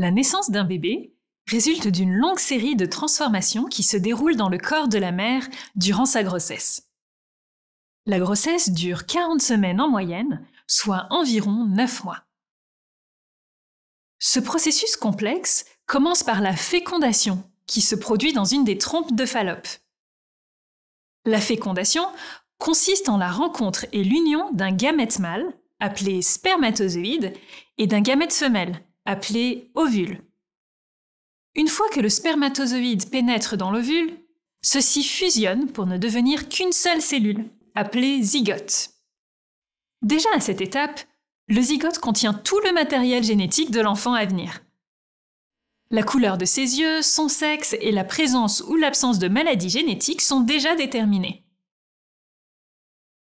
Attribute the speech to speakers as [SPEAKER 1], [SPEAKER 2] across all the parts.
[SPEAKER 1] La naissance d'un bébé résulte d'une longue série de transformations qui se déroulent dans le corps de la mère durant sa grossesse. La grossesse dure 40 semaines en moyenne, soit environ 9 mois. Ce processus complexe commence par la fécondation, qui se produit dans une des trompes de Fallope. La fécondation consiste en la rencontre et l'union d'un gamète mâle, appelé spermatozoïde, et d'un gamète femelle, appelé ovule. Une fois que le spermatozoïde pénètre dans l'ovule, ceux-ci fusionnent pour ne devenir qu'une seule cellule, appelée zygote. Déjà à cette étape, le zygote contient tout le matériel génétique de l'enfant à venir. La couleur de ses yeux, son sexe et la présence ou l'absence de maladies génétiques sont déjà déterminées.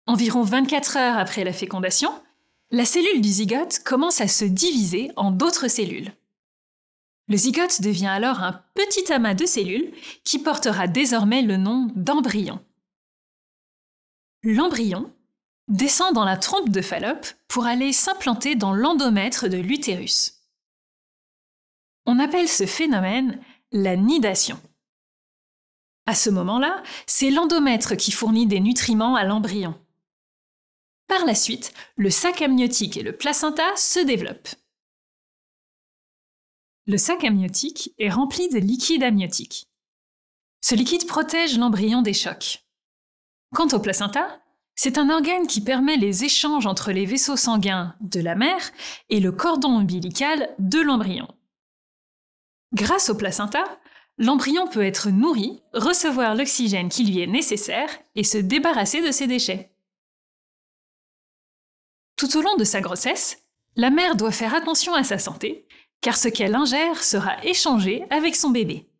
[SPEAKER 1] Environ 24 heures après la fécondation, la cellule du zygote commence à se diviser en d'autres cellules. Le zygote devient alors un petit amas de cellules qui portera désormais le nom d'embryon. L'embryon descend dans la trompe de Fallope pour aller s'implanter dans l'endomètre de l'utérus. On appelle ce phénomène la nidation. À ce moment-là, c'est l'endomètre qui fournit des nutriments à l'embryon. Par la suite, le sac amniotique et le placenta se développent. Le sac amniotique est rempli de liquide amniotique. Ce liquide protège l'embryon des chocs. Quant au placenta, c'est un organe qui permet les échanges entre les vaisseaux sanguins de la mère et le cordon ombilical de l'embryon. Grâce au placenta, l'embryon peut être nourri, recevoir l'oxygène qui lui est nécessaire et se débarrasser de ses déchets. Tout au long de sa grossesse, la mère doit faire attention à sa santé, car ce qu'elle ingère sera échangé avec son bébé.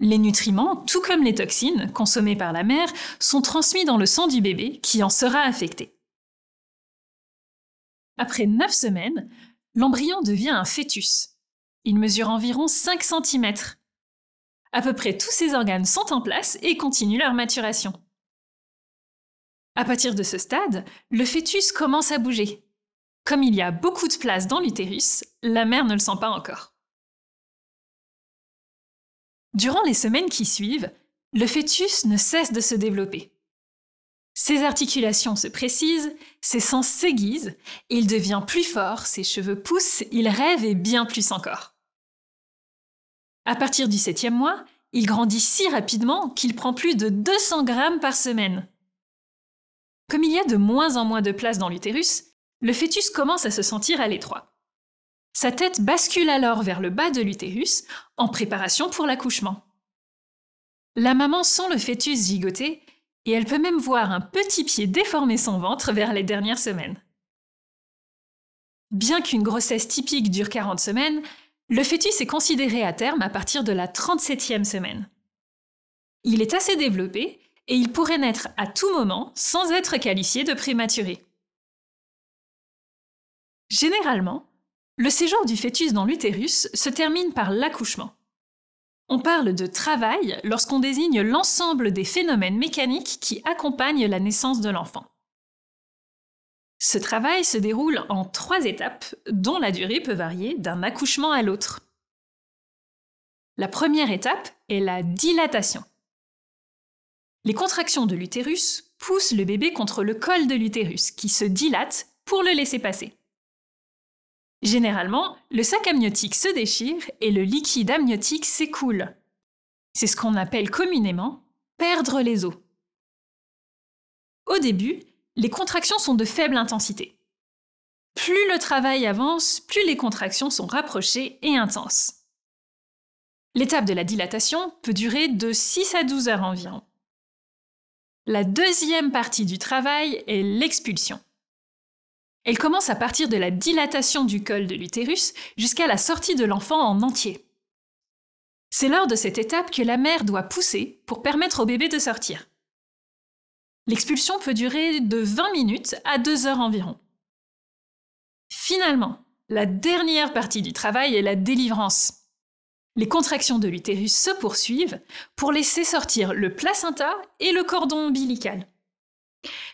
[SPEAKER 1] Les nutriments, tout comme les toxines consommées par la mère, sont transmis dans le sang du bébé qui en sera affecté. Après 9 semaines, l'embryon devient un fœtus. Il mesure environ 5 cm. À peu près tous ses organes sont en place et continuent leur maturation. À partir de ce stade, le fœtus commence à bouger. Comme il y a beaucoup de place dans l'utérus, la mère ne le sent pas encore. Durant les semaines qui suivent, le fœtus ne cesse de se développer. Ses articulations se précisent, ses sens s'aiguisent, il devient plus fort, ses cheveux poussent, il rêve et bien plus encore. À partir du septième mois, il grandit si rapidement qu'il prend plus de 200 grammes par semaine. Comme il y a de moins en moins de place dans l'utérus, le fœtus commence à se sentir à l'étroit. Sa tête bascule alors vers le bas de l'utérus en préparation pour l'accouchement. La maman sent le fœtus gigoter et elle peut même voir un petit pied déformer son ventre vers les dernières semaines. Bien qu'une grossesse typique dure 40 semaines, le fœtus est considéré à terme à partir de la 37e semaine. Il est assez développé et il pourrait naître à tout moment sans être qualifié de prématuré. Généralement, le séjour du fœtus dans l'utérus se termine par l'accouchement. On parle de travail lorsqu'on désigne l'ensemble des phénomènes mécaniques qui accompagnent la naissance de l'enfant. Ce travail se déroule en trois étapes, dont la durée peut varier d'un accouchement à l'autre. La première étape est la dilatation. Les contractions de l'utérus poussent le bébé contre le col de l'utérus, qui se dilate pour le laisser passer. Généralement, le sac amniotique se déchire et le liquide amniotique s'écoule. C'est ce qu'on appelle communément perdre les os. Au début, les contractions sont de faible intensité. Plus le travail avance, plus les contractions sont rapprochées et intenses. L'étape de la dilatation peut durer de 6 à 12 heures environ. La deuxième partie du travail est l'expulsion. Elle commence à partir de la dilatation du col de l'utérus jusqu'à la sortie de l'enfant en entier. C'est lors de cette étape que la mère doit pousser pour permettre au bébé de sortir. L'expulsion peut durer de 20 minutes à 2 heures environ. Finalement, la dernière partie du travail est la délivrance, les contractions de l'utérus se poursuivent pour laisser sortir le placenta et le cordon ombilical.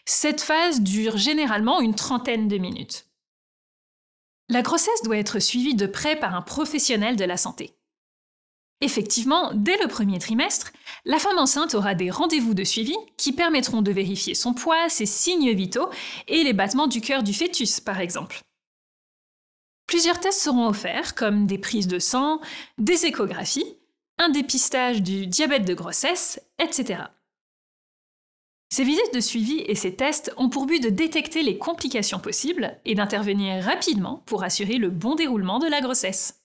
[SPEAKER 1] Cette phase dure généralement une trentaine de minutes. La grossesse doit être suivie de près par un professionnel de la santé. Effectivement, dès le premier trimestre, la femme enceinte aura des rendez-vous de suivi qui permettront de vérifier son poids, ses signes vitaux et les battements du cœur du fœtus, par exemple. Plusieurs tests seront offerts, comme des prises de sang, des échographies, un dépistage du diabète de grossesse, etc. Ces visites de suivi et ces tests ont pour but de détecter les complications possibles et d'intervenir rapidement pour assurer le bon déroulement de la grossesse.